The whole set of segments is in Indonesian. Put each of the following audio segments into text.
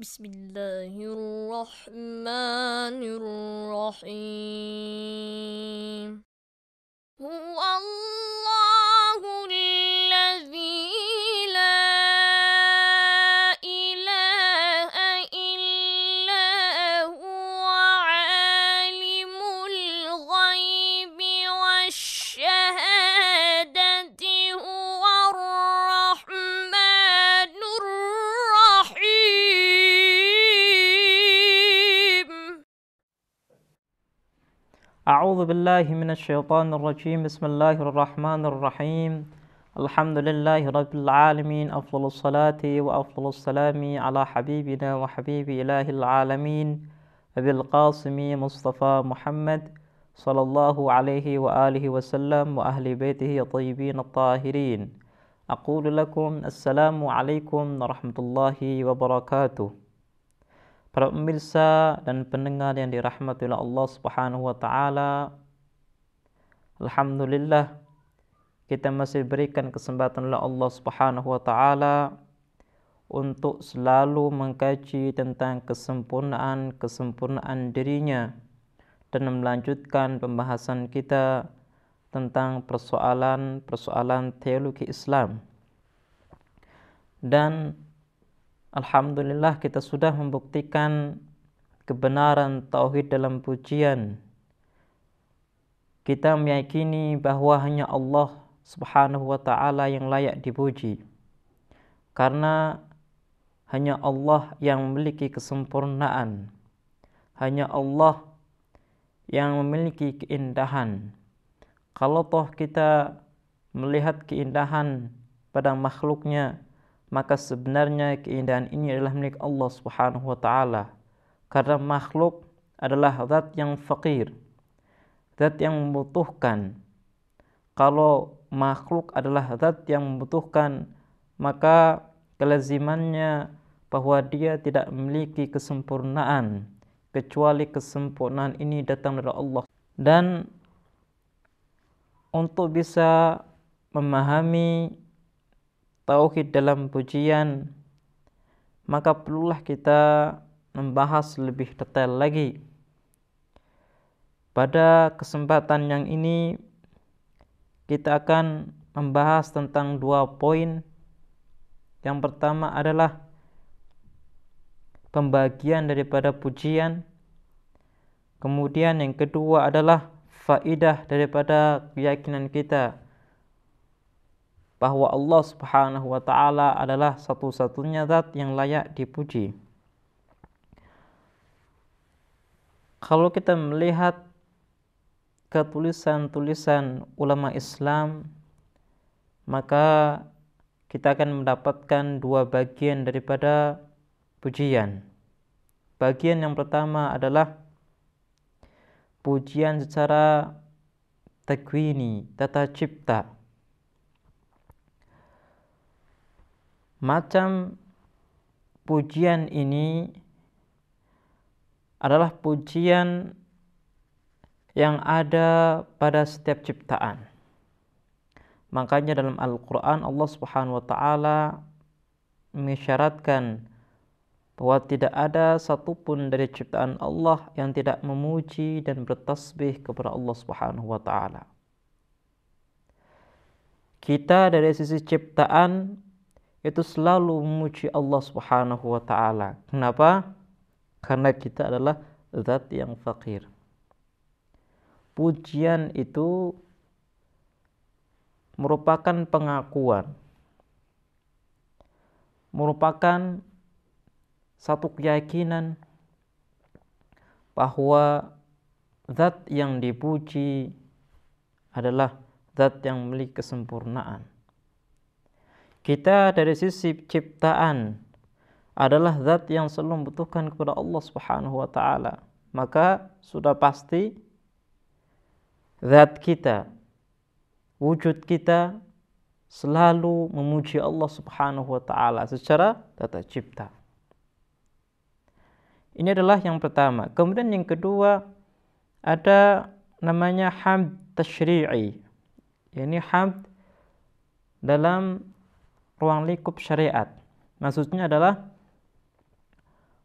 بسم الله الرحمن الرحيم هو الله أعوذ بالله من الشيطان الرجيم بسم الله الرحمن الرحيم الحمد لله رب العالمين أفضل الصلاة وأفضل السلام على حبيبنا وحبيب إله العالمين أبي القاسم مصطفى محمد صلى الله عليه وآله وسلم وأهل بيته الطيبين الطاهرين أقول لكم السلام عليكم ورحمة الله وبركاته Para pemirsa dan pendengar yang dirahmati oleh Allah Subhanahu wa taala. Alhamdulillah kita masih berikan kesempatan oleh Allah Subhanahu wa taala untuk selalu mengkaji tentang kesempurnaan-kesempurnaan dirinya dan melanjutkan pembahasan kita tentang persoalan-persoalan teologi Islam. Dan Alhamdulillah kita sudah membuktikan kebenaran tauhid dalam pujian. Kita meyakini bahwa hanya Allah Subhanahu wa taala yang layak dipuji. Karena hanya Allah yang memiliki kesempurnaan. Hanya Allah yang memiliki keindahan. Kalau toh kita melihat keindahan pada makhluknya, maka sebenarnya keindahan ini adalah milik Allah Subhanahu wa taala karena makhluk adalah zat yang fakir zat yang membutuhkan kalau makhluk adalah zat yang membutuhkan maka kelazimannya bahwa dia tidak memiliki kesempurnaan kecuali kesempurnaan ini datang dari Allah dan untuk bisa memahami tauhid dalam pujian, maka perlulah kita membahas lebih detail lagi. Pada kesempatan yang ini, kita akan membahas tentang dua poin. Yang pertama adalah pembagian daripada pujian. Kemudian yang kedua adalah faidah daripada keyakinan kita bahwa Allah Subhanahu wa taala adalah satu-satunya zat yang layak dipuji. Kalau kita melihat ketulisan tulisan ulama Islam, maka kita akan mendapatkan dua bagian daripada pujian. Bagian yang pertama adalah pujian secara takwini, tata cipta macam pujian ini adalah pujian yang ada pada setiap ciptaan. Makanya dalam Al-Qur'an Allah Subhanahu wa taala mengisyaratkan bahwa tidak ada satupun dari ciptaan Allah yang tidak memuji dan bertasbih kepada Allah Subhanahu wa taala. Kita dari sisi ciptaan itu selalu memuji Allah Subhanahu wa taala. Kenapa? Karena kita adalah zat yang fakir. Pujian itu merupakan pengakuan. Merupakan satu keyakinan bahwa zat yang dipuji adalah zat yang memiliki kesempurnaan kita dari sisi ciptaan adalah zat yang selalu membutuhkan kepada Allah Subhanahu wa taala. Maka sudah pasti zat kita, wujud kita selalu memuji Allah Subhanahu wa taala secara tata cipta. Ini adalah yang pertama. Kemudian yang kedua ada namanya hamd tashri'i. Yani hamd dalam ruang lingkup syariat. Maksudnya adalah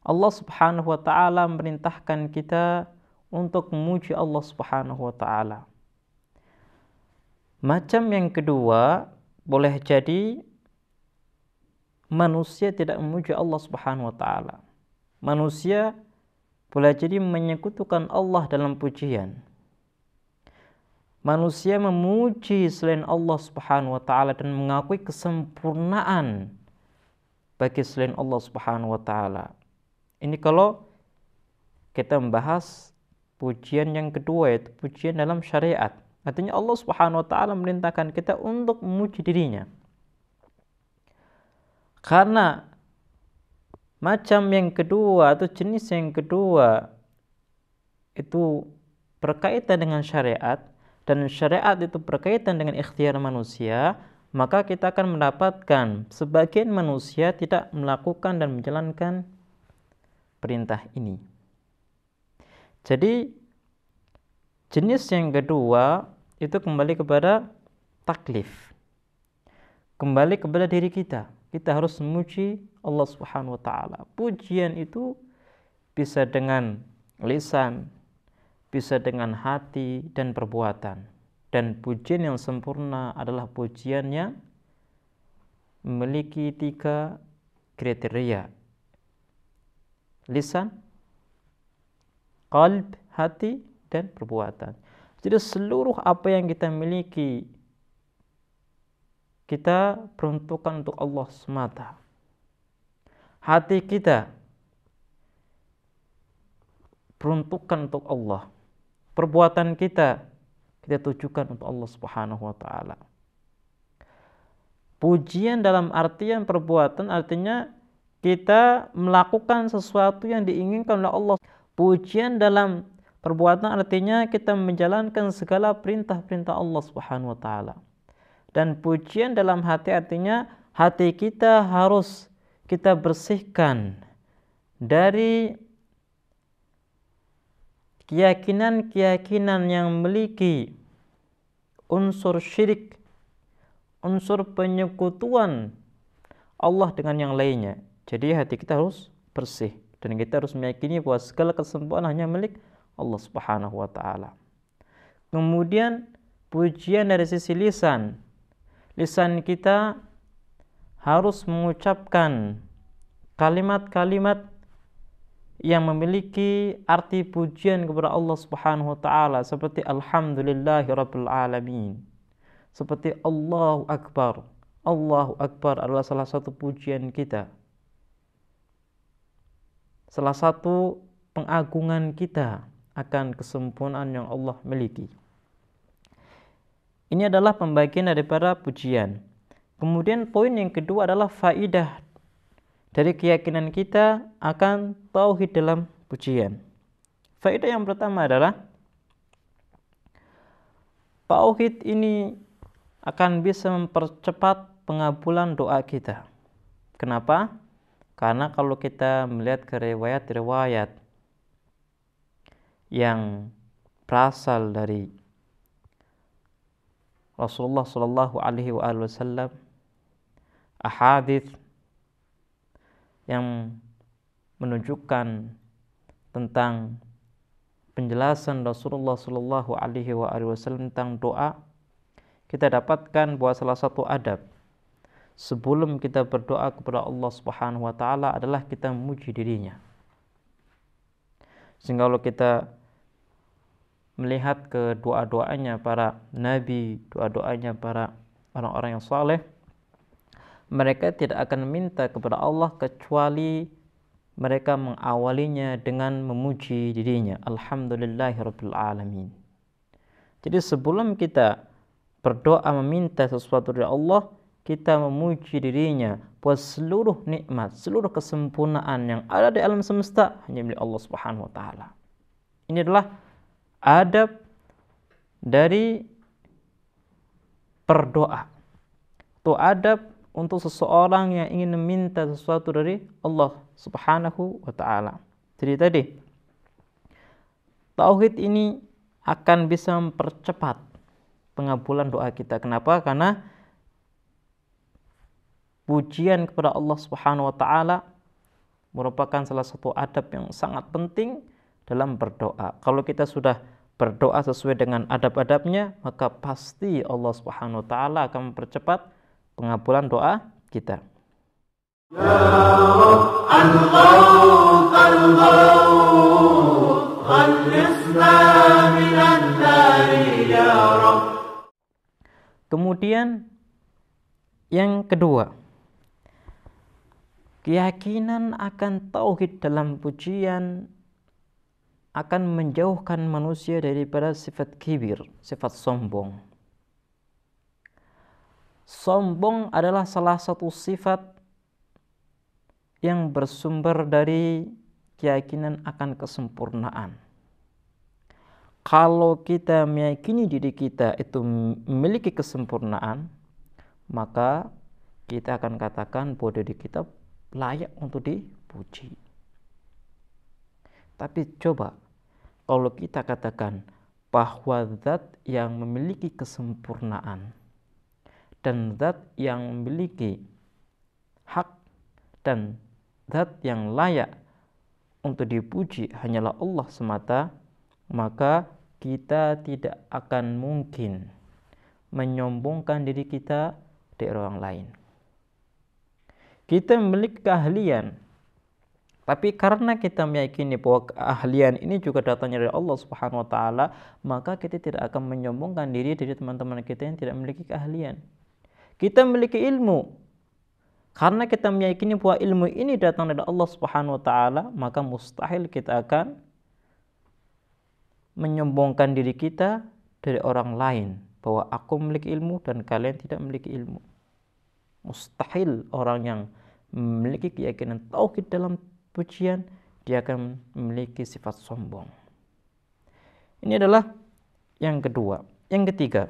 Allah Subhanahu wa taala memerintahkan kita untuk memuji Allah Subhanahu wa taala. Macam yang kedua, boleh jadi manusia tidak memuji Allah Subhanahu wa taala. Manusia boleh jadi menyekutukan Allah dalam pujian manusia memuji selain Allah Subhanahu wa taala dan mengakui kesempurnaan bagi selain Allah Subhanahu wa taala. Ini kalau kita membahas pujian yang kedua yaitu pujian dalam syariat. Artinya Allah Subhanahu wa taala memerintahkan kita untuk memuji dirinya. Karena macam yang kedua atau jenis yang kedua itu berkaitan dengan syariat, dan syariat itu berkaitan dengan ikhtiar manusia, maka kita akan mendapatkan sebagian manusia tidak melakukan dan menjalankan perintah ini. Jadi jenis yang kedua itu kembali kepada taklif. Kembali kepada diri kita. Kita harus memuji Allah Subhanahu wa taala. Pujian itu bisa dengan lisan, bisa dengan hati dan perbuatan. Dan pujian yang sempurna adalah pujian yang memiliki tiga kriteria. Lisan, kalb, hati, dan perbuatan. Jadi seluruh apa yang kita miliki kita peruntukkan untuk Allah semata. Hati kita peruntukkan untuk Allah perbuatan kita kita tujukan untuk Allah Subhanahu wa taala. Pujian dalam artian perbuatan artinya kita melakukan sesuatu yang diinginkan oleh Allah. Pujian dalam perbuatan artinya kita menjalankan segala perintah-perintah Allah Subhanahu wa taala. Dan pujian dalam hati artinya hati kita harus kita bersihkan dari keyakinan-keyakinan yang memiliki unsur syirik, unsur penyekutuan Allah dengan yang lainnya. Jadi hati kita harus bersih dan kita harus meyakini bahwa segala kesempurnaan hanya milik Allah Subhanahu wa taala. Kemudian pujian dari sisi lisan. Lisan kita harus mengucapkan kalimat-kalimat yang memiliki arti pujian kepada Allah Subhanahu wa taala seperti alhamdulillahi rabbil alamin. Seperti Allahu akbar. Allahu akbar adalah salah satu pujian kita. Salah satu pengagungan kita akan kesempurnaan yang Allah miliki. Ini adalah pembagian daripada pujian. Kemudian poin yang kedua adalah faidah dari keyakinan kita akan tauhid dalam pujian. Faedah yang pertama adalah tauhid ini akan bisa mempercepat pengabulan doa kita. Kenapa? Karena kalau kita melihat ke riwayat-riwayat yang berasal dari Rasulullah Shallallahu Alaihi Wasallam, ahadits yang menunjukkan tentang penjelasan Rasulullah Shallallahu Alaihi Wasallam tentang doa, kita dapatkan bahwa salah satu adab sebelum kita berdoa kepada Allah Subhanahu Wa Taala adalah kita memuji dirinya. Sehingga kalau kita melihat ke doa-doanya para nabi, doa-doanya para orang-orang yang saleh, mereka tidak akan minta kepada Allah kecuali mereka mengawalinya dengan memuji dirinya alhamdulillahirabbil alamin jadi sebelum kita berdoa meminta sesuatu dari Allah kita memuji dirinya buat seluruh nikmat, seluruh kesempurnaan yang ada di alam semesta hanya milik Allah Subhanahu wa taala. Ini adalah adab dari berdoa. Itu adab untuk seseorang yang ingin meminta sesuatu dari Allah Subhanahu wa taala. Jadi tadi tauhid ini akan bisa mempercepat pengabulan doa kita. Kenapa? Karena pujian kepada Allah Subhanahu wa taala merupakan salah satu adab yang sangat penting dalam berdoa. Kalau kita sudah berdoa sesuai dengan adab-adabnya, maka pasti Allah Subhanahu wa taala akan mempercepat pengabulan doa kita. Kemudian yang kedua, keyakinan akan tauhid dalam pujian akan menjauhkan manusia daripada sifat kibir, sifat sombong, sombong adalah salah satu sifat yang bersumber dari keyakinan akan kesempurnaan. Kalau kita meyakini diri kita itu memiliki kesempurnaan, maka kita akan katakan bahwa diri kita layak untuk dipuji. Tapi coba kalau kita katakan bahwa zat yang memiliki kesempurnaan dan zat yang memiliki hak dan zat yang layak untuk dipuji hanyalah Allah semata, maka kita tidak akan mungkin menyombongkan diri kita di orang lain. Kita memiliki keahlian, tapi karena kita meyakini bahwa keahlian ini juga datangnya dari Allah Subhanahu wa taala, maka kita tidak akan menyombongkan diri dari teman-teman kita yang tidak memiliki keahlian. Kita memiliki ilmu. Karena kita meyakini bahwa ilmu ini datang dari Allah Subhanahu wa taala, maka mustahil kita akan menyombongkan diri kita dari orang lain bahwa aku memiliki ilmu dan kalian tidak memiliki ilmu. Mustahil orang yang memiliki keyakinan tauhid dalam pujian dia akan memiliki sifat sombong. Ini adalah yang kedua. Yang ketiga,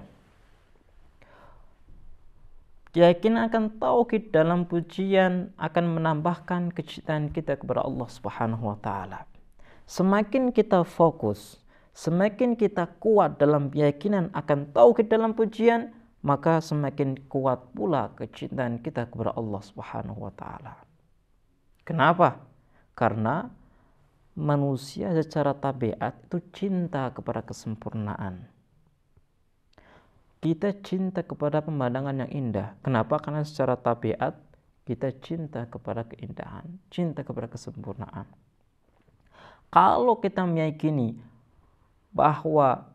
keyakinan akan tauhid dalam pujian akan menambahkan kecintaan kita kepada Allah Subhanahu wa taala. Semakin kita fokus, semakin kita kuat dalam keyakinan akan tauhid dalam pujian, maka semakin kuat pula kecintaan kita kepada Allah Subhanahu wa taala. Kenapa? Karena manusia secara tabiat itu cinta kepada kesempurnaan kita cinta kepada pemandangan yang indah. Kenapa? Karena secara tabiat kita cinta kepada keindahan, cinta kepada kesempurnaan. Kalau kita meyakini bahwa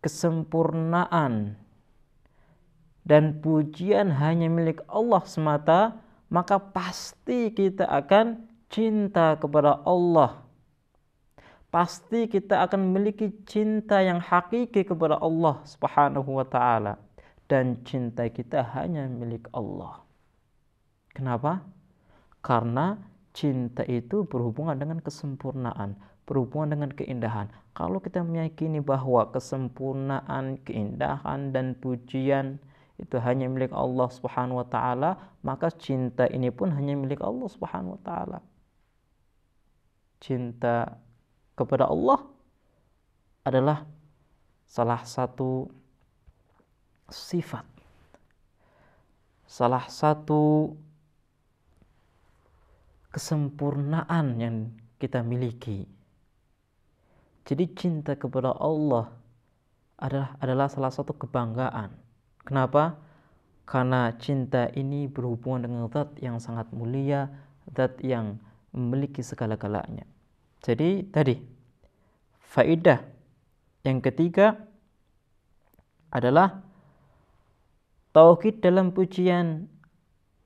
kesempurnaan dan pujian hanya milik Allah semata, maka pasti kita akan cinta kepada Allah pasti kita akan memiliki cinta yang hakiki kepada Allah Subhanahu wa taala dan cinta kita hanya milik Allah. Kenapa? Karena cinta itu berhubungan dengan kesempurnaan, berhubungan dengan keindahan. Kalau kita meyakini bahwa kesempurnaan, keindahan dan pujian itu hanya milik Allah Subhanahu wa taala, maka cinta ini pun hanya milik Allah Subhanahu wa taala. Cinta kepada Allah adalah salah satu sifat, salah satu kesempurnaan yang kita miliki. Jadi cinta kepada Allah adalah adalah salah satu kebanggaan. Kenapa? Karena cinta ini berhubungan dengan zat yang sangat mulia, zat yang memiliki segala-galanya. Jadi tadi faidah yang ketiga adalah tauhid dalam pujian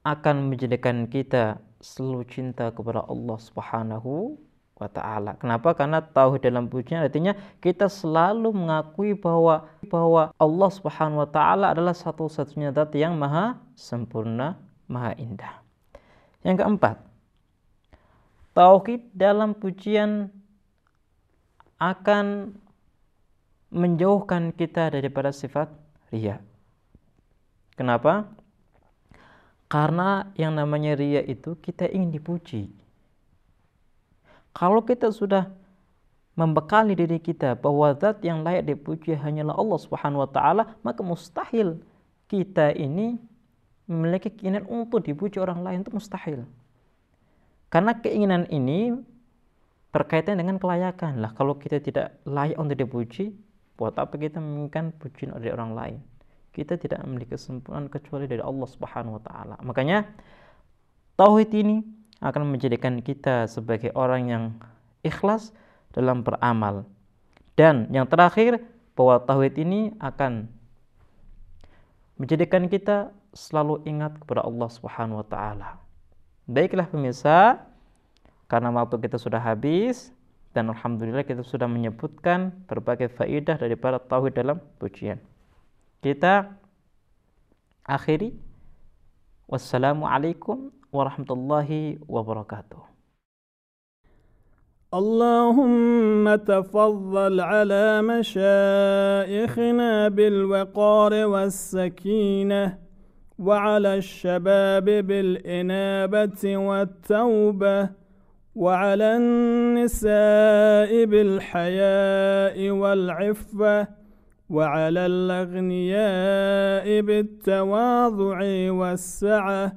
akan menjadikan kita selalu cinta kepada Allah Subhanahu wa taala. Kenapa? Karena tauhid dalam pujian artinya kita selalu mengakui bahwa bahwa Allah Subhanahu wa taala adalah satu-satunya zat yang maha sempurna, maha indah. Yang keempat, tauhid dalam pujian akan menjauhkan kita daripada sifat ria. Kenapa? Karena yang namanya ria itu kita ingin dipuji. Kalau kita sudah membekali diri kita bahwa zat yang layak dipuji hanyalah Allah Subhanahu wa taala, maka mustahil kita ini memiliki keinginan untuk dipuji orang lain itu mustahil. Karena keinginan ini berkaitan dengan kelayakan. Lah kalau kita tidak layak untuk dipuji, buat apa kita menginginkan pujian dari orang lain? Kita tidak memiliki kesempurnaan kecuali dari Allah Subhanahu wa taala. Makanya tauhid ini akan menjadikan kita sebagai orang yang ikhlas dalam beramal. Dan yang terakhir bahwa tauhid ini akan menjadikan kita selalu ingat kepada Allah Subhanahu wa taala. Baiklah pemirsa, karena waktu kita sudah habis dan alhamdulillah kita sudah menyebutkan berbagai faidah daripada tauhid dalam pujian. Kita akhiri wassalamualaikum warahmatullahi wabarakatuh. اللهم تفضل على مشايخنا بالوقار والسكينه وعلى الشباب بالإنابة والتوبة وعلى النساء بالحياء والعفة وعلى الأغنياء بالتواضع والسعة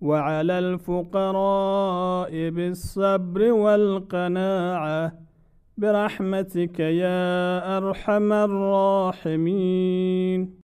وعلى الفقراء بالصبر والقناعة برحمتك يا أرحم الراحمين